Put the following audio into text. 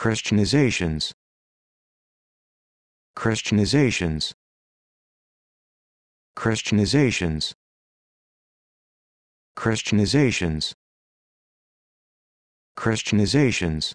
Christianizations Christianizations Christianizations Christianizations Christianizations